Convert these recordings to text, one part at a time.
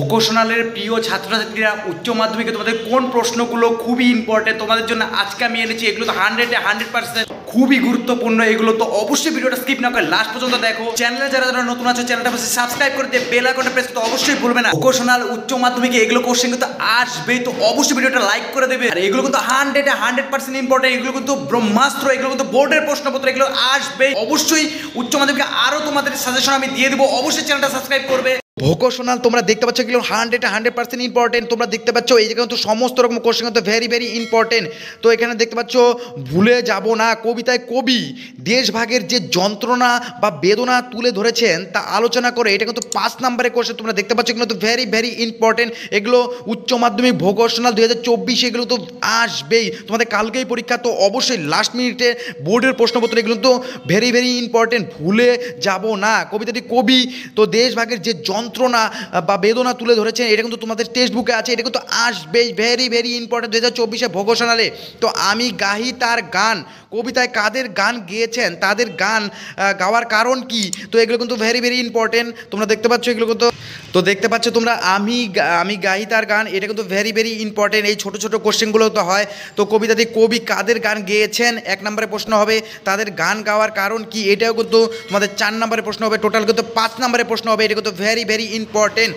ভোকেশনালের প্রিয় ছাত্রছাত্রীরা উচ্চ মাধ্যমিকে তোমাদের কোন প্রশ্নগুলো খুবই ইম্পর্টেন্ট তোমাদের জন্য আজকে আমি এনেছি এগুলো তো হান্ড্রেডে হান্ড্রেড পার্সেন্ট খুবই গুরুত্বপূর্ণ এগুলো তো অবশ্যই ভিডিওটা স্কিপ না করে লাস্ট পর্যন্ত দেখো চ্যানেলে যারা যারা নতুন আছে চ্যানেলটা পাশে সাবস্ক্রাইব করে দিয়ে বেল আইকনটা প্রেস করতে অবশ্যই ভুলবে না ভোকেশনাল উচ্চ মাধ্যমিকে এগুলো কোশ্চেন কিন্তু আসবেই তো অবশ্যই ভিডিওটা লাইক করে দেবে আর এগুলো কিন্তু হান্ড্রেডে হান্ড্রেড পার্সেন্ট ইম্পর্টেন্ট এগুলো কিন্তু ব্রহ্মাস্ত্র এগুলো কিন্তু বোর্ডের প্রশ্নপত্র এগুলো আসবে অবশ্যই উচ্চ মাধ্যমিকে আরও তোমাদের সাজেশন আমি দিয়ে দেবো অবশ্যই চ্যানেলটা সাবস্ক্রাইব করবে ভোকেশনাল তোমরা দেখতে পাচ্ছ কিন্তু হান্ড্রেড হান্ড্রেড পার্সেন্ট ইম্পর্টেন্ট তোমরা দেখতে পাচ্ছ এই জায়গায় কিন্তু সমস্ত রকম কোশ্চেন কিন্তু ভেরি ভেরি ইম্পর্টেন্ট তো এখানে দেখতে পাচ্ছ ভুলে যাব না কবিতায় কবি দেশভাগের যে যন্ত্রণা বা বেদনা তুলে ধরেছেন তা আলোচনা করে এটা কিন্তু পাঁচ নাম্বারে কোশ্চেন তোমরা দেখতে পাচ্ছ কিন্তু ভেরি ভেরি ইম্পর্টেন্ট এগুলো উচ্চ মাধ্যমিক ভোকেশনাল দুই হাজার চব্বিশে এগুলো তো আসবেই তোমাদের কালকেই পরীক্ষা তো অবশ্যই লাস্ট মিনিটে বোর্ডের প্রশ্নপত্র এগুলো তো ভেরি ভেরি ইম্পর্টেন্ট ভুলে যাব না কবিতাটি কবি তো দেশভাগের যে যন্ত্র যন্ত্রণা বা বেদনা তুলে ধরেছেন এটা কিন্তু তোমাদের টেক্সট বুকে আছে এটা কিন্তু আসবেই ভেরি ভেরি ইম্পর্টেন্ট দু হাজার চব্বিশে তো আমি গাহি তার গান কবিতায় কাদের গান গেয়েছেন তাদের গান গাওয়ার কারণ কি তো এগুলো কিন্তু ভেরি ভেরি ইম্পর্টেন্ট তোমরা দেখতে পাচ্ছ এগুলো কিন্তু তো দেখতে পাচ্ছ তোমরা আমি আমি গাহি তার গান এটা কিন্তু ভেরি ভেরি ইম্পর্টেন্ট এই ছোটো ছোটো কোশ্চেনগুলো তো হয় তো কবিতাতে কবি কাদের গান গেয়েছেন এক নম্বরে প্রশ্ন হবে তাদের গান গাওয়ার কারণ কি এটাও কিন্তু তোমাদের চার নম্বরে প্রশ্ন হবে টোটাল কিন্তু পাঁচ নম্বরে প্রশ্ন হবে এটা কিন্তু ভেরি very important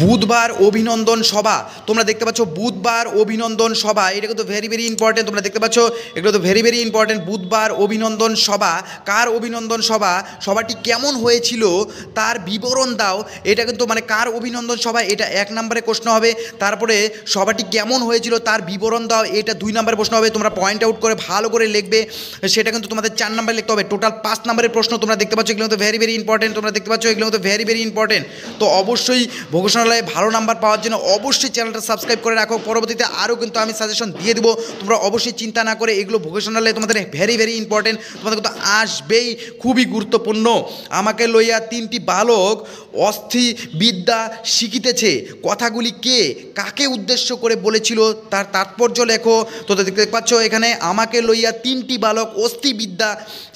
বুধবার অভিনন্দন সভা তোমরা দেখতে পাচ্ছ বুধবার অভিনন্দন সভা এটা কিন্তু ভেরি ভেরি ইম্পর্টেন্ট তোমরা দেখতে পাচ্ছ এগুলো তো ভেরি ভেরি ইম্পর্টেন্ট বুধবার অভিনন্দন সভা কার অভিনন্দন সভা সভাটি কেমন হয়েছিল তার বিবরণ দাও এটা কিন্তু মানে কার অভিনন্দন সভা এটা এক নম্বরে প্রশ্ন হবে তারপরে সভাটি কেমন হয়েছিল তার বিবরণ দাও এটা দুই নম্বরে প্রশ্ন হবে তোমরা পয়েন্ট আউট করে ভালো করে লিখবে সেটা কিন্তু তোমাদের চার নম্বরে লিখতে হবে টোটাল পাঁচ নম্বরের প্রশ্ন তোমরা দেখতে পাচ্ছ এগুলো তো ভেরি ভেরি ইম্পর্টেন্ট তোমরা দেখতে পাচ্ছ এগুলো তো ভেরি ভেরি ইম্পর্টেন্ট তো অবশ্যই ভোগ প্রশ্নালয়ে ভালো নাম্বার পাওয়ার জন্য অবশ্যই চ্যানেলটা সাবস্ক্রাইব করে রাখো পরবর্তীতে আরও কিন্তু আমি সাজেশন দিয়ে দেবো তোমরা অবশ্যই চিন্তা না করে এগুলো ভোকেশনালে তোমাদের ভেরি ভেরি ইম্পর্টেন্ট তোমাদের কিন্তু আসবেই খুবই গুরুত্বপূর্ণ আমাকে লইয়া তিনটি বালক অস্থি বিদ্যা শিখিতেছে কথাগুলি কে কাকে উদ্দেশ্য করে বলেছিল তার তাৎপর্য লেখো তো দেখতে পাচ্ছ এখানে আমাকে লইয়া তিনটি বালক অস্থি বিদ্যা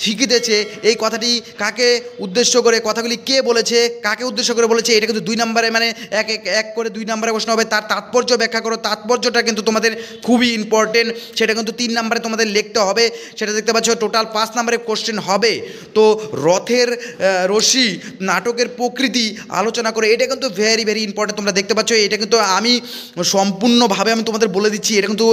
শিখিতেছে এই কথাটি কাকে উদ্দেশ্য করে কথাগুলি কে বলেছে কাকে উদ্দেশ্য করে বলেছে এটা কিন্তু দুই নম্বরে মানে এক এক এক করে দুই নম্বরে প্রশ্ন হবে তার তাৎপর্য ব্যাখ্যা করো তাৎপর্যটা কিন্তু তোমাদের খুবই ইম্পর্টেন্ট সেটা কিন্তু তিন নম্বরে তোমাদের লিখতে হবে সেটা দেখতে পাচ্ছ টোটাল পাঁচ নম্বরে কোশ্চেন হবে তো রথের রশি নাটকের প্রকৃতি আলোচনা করে এটা কিন্তু ভেরি ভেরি ইম্পর্টেন্ট তোমরা দেখতে পাচ্ছ এটা কিন্তু আমি সম্পূর্ণভাবে আমি তোমাদের বলে দিচ্ছি এটা কিন্তু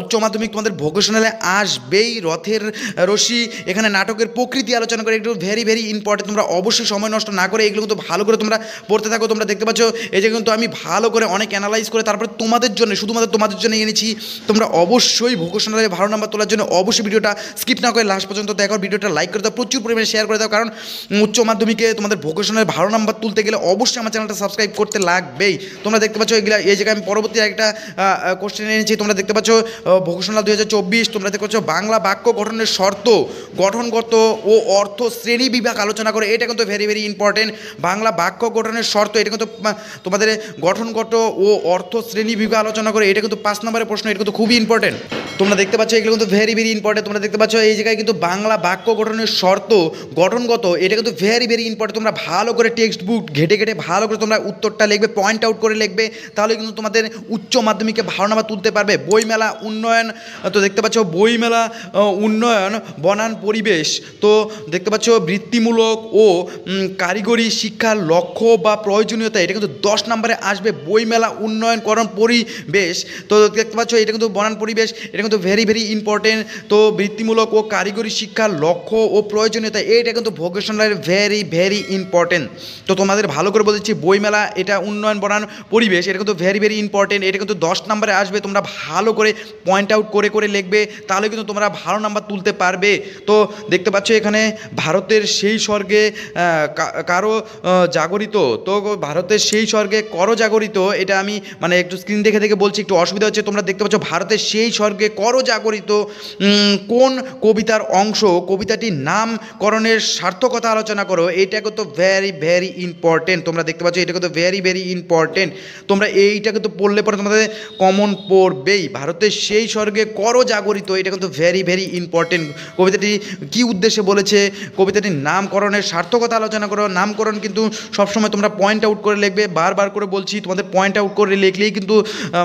উচ্চ মাধ্যমিক তোমাদের ভোকেশনালে আসবেই রথের রশি এখানে নাটকের প্রকৃতি আলোচনা করে একটু ভেরি ভেরি ইম্পর্টেন্ট তোমরা অবশ্যই সময় নষ্ট না করে এগুলো কিন্তু ভালো করে তোমরা পড়তে থাকো তোমরা দেখতে পাচ্ছ এই যে কিন্তু আমি ভালো করে অনেক অ্যানালাইজ করে তারপরে তোমাদের জন্য শুধুমাত্র তোমাদের জন্য এনেছি তোমরা অবশ্যই ভোকেশনালে ভালো নাম্বার তোলার জন্য অবশ্যই ভিডিওটা স্কিপ না করে লাস্ট পর্যন্ত দেখো ভিডিওটা লাইক করে দাও প্রচুর পরিমাণে শেয়ার করে দাও কারণ উচ্চ মাধ্যমিকে তোমাদের ভোকেশনাল ভালো নাম্বার তুলতে গেলে অবশ্যই আমার চ্যানেলটা সাবস্ক্রাইব করতে লাগবেই তোমরা দেখতে পাচ্ছ এগুলো এই জায়গায় আমি পরবর্তী একটা কোশ্চেন এনেছি তোমরা দেখতে পাচ্ছ ভোকেশনাল দু তোমরা দেখতে পাচ্ছ বাংলা বাক্য গঠনের শর্ত গঠনগত ও অর্থ শ্রেণী বিভাগ আলোচনা করে এটা কিন্তু ভেরি ভেরি ইম্পর্টেন্ট বাংলা বাক্য গঠনের শর্ত এটা কিন্তু তোমাদের গঠনগত ও অর্থ বিভাগ আলোচনা করে এটা কিন্তু পাঁচ নম্বরের প্রশ্ন এটা কিন্তু খুবই ইম্পর্টেন্ট তোমরা দেখতে পাচ্ছ এগুলো কিন্তু ভেরি ভেরি ইম্পর্টেন্ট তোমরা দেখতে পাচ্ছ এই জায়গায় কিন্তু বাংলা বাক্য গঠনের শর্ত গঠনগত এটা কিন্তু ভেরি ভেরি ইম্পর্টেন্ট তোমরা ভালো করে টেক্সট বুক ঘেটে ঘেটে ভালো করে তোমরা উত্তরটা লিখবে পয়েন্ট আউট করে লিখবে তাহলে কিন্তু তোমাদের উচ্চ মাধ্যমিকে ভালো নাম্বার তুলতে পারবে বইমেলা উন্নয়ন তো দেখতে পাচ্ছ বইমেলা উন্নয়ন বনান পরিবেশ তো দেখতে পাচ্ছ বৃত্তিমূলক ও কারিগরি শিক্ষার লক্ষ্য বা প্রয়োজনীয়তা এটা কিন্তু দশ নম্বরে আসবে বইমেলা উন্নয়নকরণ পরিবেশ তো দেখতে পাচ্ছ এটা কিন্তু বনান পরিবেশ এটা কিন্তু ভেরি ভেরি ইম্পর্টেন্ট তো বৃত্তিমূলক ও কারিগরি শিক্ষার লক্ষ্য ও প্রয়োজনীয়তা এটা কিন্তু ভোকেশনাল ভেরি ভেরি ইম্পর্টেন্ট তো তোমাদের ভালো করে বলেছি বইমেলা এটা উন্নয়ন বনান পরিবেশ এটা কিন্তু ভেরি ভেরি ইম্পর্টেন্ট এটা কিন্তু দশ নম্বরে আসবে তোমরা ভালো করে পয়েন্ট আউট করে করে লিখবে তাহলে কিন্তু তোমরা ভালো নাম্বার তুলতে পারবে তো দেখতে পাচ্ছ এখানে ভারতের সেই স্বর্গে কারো জাগরিত তো ভারতের সেই স্বর্গে করজাগরিত এটা আমি মানে একটু স্ক্রিন দেখে দেখে বলছি একটু অসুবিধা হচ্ছে তোমরা দেখতে পাচ্ছ ভারতের সেই স্বর্গে করজাগরিত কোন কবিতার অংশ কবিতাটির নামকরণের সার্থকতা আলোচনা করো এটাকে তো ভ্যারি ভ্যারি ইম্পর্টেন্ট তোমরা দেখতে পাচ্ছ এটাকে তো ভ্যারি ভেরি ইম্পর্টেন্ট তোমরা এইটাকে তো পড়লে পরে তোমাদের কমন পড়বেই ভারতের সেই স্বর্গে করজাগরিত এটা কিন্তু ভ্যারি ভেরি ইম্পর্টেন্ট কবিতাটি কি উদ্দেশ্যে বলেছে কবিতাটির নামকরণের সার্থকতা আলোচনা করো নামকরণ কিন্তু সবসময় তোমরা পয়েন্ট আউট করে লিখবে বারবার করে বলছি তোমাদের পয়েন্ট আউট করে লিখলেই কিন্তু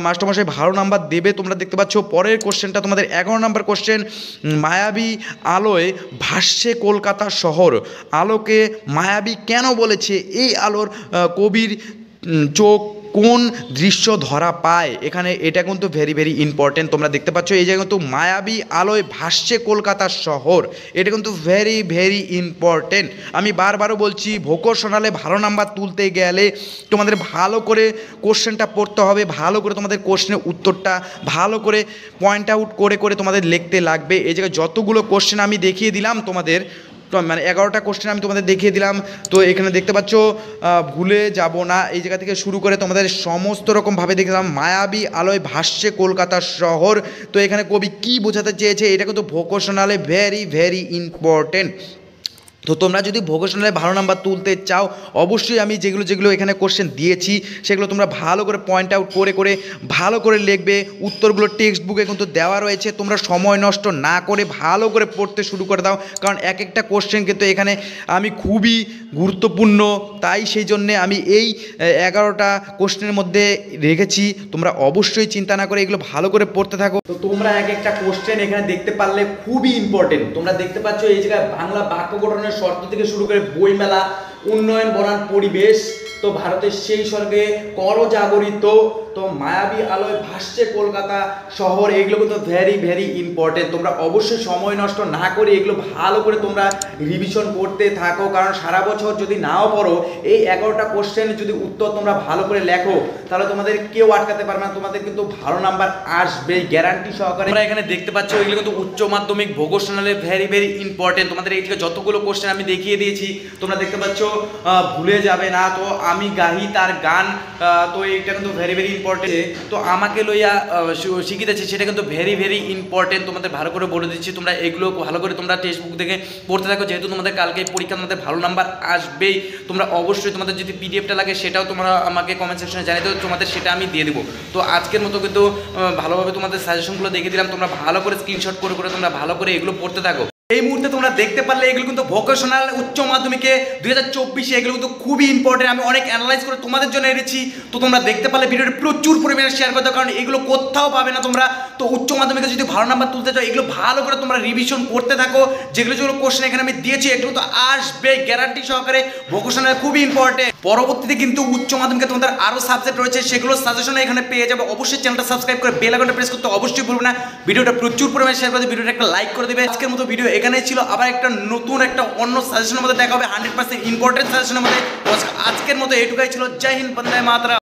মাস্টারমশাই ভালো নাম্বার দেবে তোমরা দেখতে পাচ্ছ পরের কোশ্চেনটা তোমাদের এগারো নাম্বার কোশ্চেন মায়াবী আলোয় ভাসছে কলকাতা শহর আলোকে মায়াবী কেন বলেছে এই আলোর কবির চোখ কোন দৃশ্য ধরা পায় এখানে এটা কিন্তু ভেরি ভেরি ইম্পর্টেন্ট তোমরা দেখতে পাচ্ছ এই জায়গায় কিন্তু মায়াবী আলোয় ভাসছে কলকাতার শহর এটা কিন্তু ভেরি ভেরি ইম্পর্টেন্ট আমি বারবারও বলছি ভোকেশনালে ভালো নাম্বার তুলতে গেলে তোমাদের ভালো করে কোশ্চেনটা পড়তে হবে ভালো করে তোমাদের কোশ্চেনের উত্তরটা ভালো করে পয়েন্ট আউট করে করে তোমাদের লিখতে লাগবে এই জায়গায় যতগুলো কোশ্চেন আমি দেখিয়ে দিলাম তোমাদের তো মানে এগারোটা কোশ্চেন আমি তোমাদের দেখিয়ে দিলাম তো এখানে দেখতে পাচ্ছ ভুলে যাব না এই জায়গা থেকে শুরু করে তোমাদের সমস্ত রকমভাবে দেখলাম মায়াবী আলোয় ভাসছে কলকাতা শহর তো এখানে কবি কি বোঝাতে চেয়েছে এটা কিন্তু ভোকেশনালে ভেরি ভেরি ইম্পর্টেন্ট তো তোমরা যদি ভোকেশনালে ভালো নাম্বার তুলতে চাও অবশ্যই আমি যেগুলো যেগুলো এখানে কোশ্চেন দিয়েছি সেগুলো তোমরা ভালো করে পয়েন্ট আউট করে করে ভালো করে লিখবে উত্তরগুলো টেক্সট বুকে কিন্তু দেওয়া রয়েছে তোমরা সময় নষ্ট না করে ভালো করে পড়তে শুরু করে দাও কারণ এক একটা কোশ্চেন কিন্তু এখানে আমি খুবই গুরুত্বপূর্ণ তাই সেই জন্যে আমি এই এগারোটা কোশ্চেনের মধ্যে রেখেছি তোমরা অবশ্যই চিন্তা না করে এগুলো ভালো করে পড়তে থাকো তো তোমরা এক একটা কোশ্চেন এখানে দেখতে পারলে খুবই ইম্পর্টেন্ট তোমরা দেখতে পাচ্ছ এই জায়গায় বাংলা বাক্য গঠনের শর্ত থেকে শুরু করে বইমেলা উন্নয়ন বনান পরিবেশ তো ভারতের সেই স্বর্গে করজাগরিত তো মায়াবী আলোয় ভাসছে কলকাতা শহর এগুলো কিন্তু ভেরি ভেরি ইম্পর্টেন্ট তোমরা অবশ্যই সময় নষ্ট না করে এগুলো ভালো করে তোমরা রিভিশন করতে থাকো কারণ সারা বছর যদি নাও পড়ো এই এগারোটা কোশ্চেন যদি উত্তর তোমরা ভালো করে লেখো তাহলে তোমাদের কেউ আটকাতে পারবে না তোমাদের কিন্তু ভালো নাম্বার আসবে গ্যারান্টি সহকারে তোমরা এখানে দেখতে পাচ্ছ এগুলো কিন্তু উচ্চ মাধ্যমিক ভোগোশনালে ভেরি ভেরি ইম্পর্টেন্ট তোমাদের এই যতগুলো কোশ্চেন আমি দেখিয়ে দিয়েছি তোমরা দেখতে পাচ্ছ ভুলে যাবে না তো আমি গাহি তার গান তো এটা কিন্তু ভেরি ভেরি ইম্পর্টেন্ট তো আমাকে লইয়া শিখিতেছে সেটা কিন্তু ভেরি ভেরি ইম্পর্টেন্ট তোমাদের ভালো করে বলে দিচ্ছি তোমরা এগুলো ভালো করে তোমরা টেক্সট বুক থেকে পড়তে থাকো যেহেতু তোমাদের কালকে পরীক্ষা তোমাদের ভালো নাম্বার আসবেই তোমরা অবশ্যই তোমাদের যদি পিডিএফটা লাগে সেটাও তোমরা আমাকে কমেন্ট সেকশনে জানিয়ে দেবো তোমাদের সেটা আমি দিয়ে দেবো তো আজকের মতো কিন্তু ভালোভাবে তোমাদের সাজেশনগুলো দেখে দিলাম তোমরা ভালো করে স্ক্রিনশট করে করে তোমরা ভালো করে এগুলো পড়তে থাকো এই মুহূর্তে তোমরা দেখতে পারলে এগুলো কিন্তু ভোকেশনাল উচ্চ মাধ্যমিকে দুই হাজার চব্বিশে এগুলো কিন্তু খুবই ইম্পর্টেন্ট আমি অনেক অ্যানালাইজ করে তোমাদের জন্য এনেছি তো তোমরা দেখতে পারলে ভিডিওটি প্রচুর পরিমাণে শেয়ার করতে কারণ এগুলো কোথাও পাবে না তোমরা তো উচ্চ মাধ্যমিকে যদি ভালো নাম্বার তুলতে চাও এগুলো ভালো করে তোমরা রিভিশন করতে থাকো যেগুলো যেগুলো কোশ্চেন এখানে আমি দিয়েছি এগুলো তো আসবে গ্যারান্টি সহকারে ভোকেশনাল খুবই ইম্পর্টেন্ট পরবর্তীতে কিন্তু উচ্চ মাধ্যমিকে তোমাদের আরও সাবজেক্ট রয়েছে সেগুলো সাজেশন এখানে পেয়ে যাবে অবশ্যই চ্যানেলটা সাবস্ক্রাইব করে বেল আইকনটা প্রেস করতে অবশ্যই ভুলবে না ভিডিওটা প্রচুর পরিমাণে শেয়ার করে ভিডিওটা একটা লাইক করে দেবে আজকের মতো ভিডিও এখানে ছিল আবার একটা নতুন একটা অন্য সাজেশনের মধ্যে দেখা হবে হান্ড্রেড পার্সেন্ট ইম্পর্টেন্ট সাজেশনের মধ্যে আজকের মতো এটুকাই ছিল জয় হিন্দ বন্দে মাতরা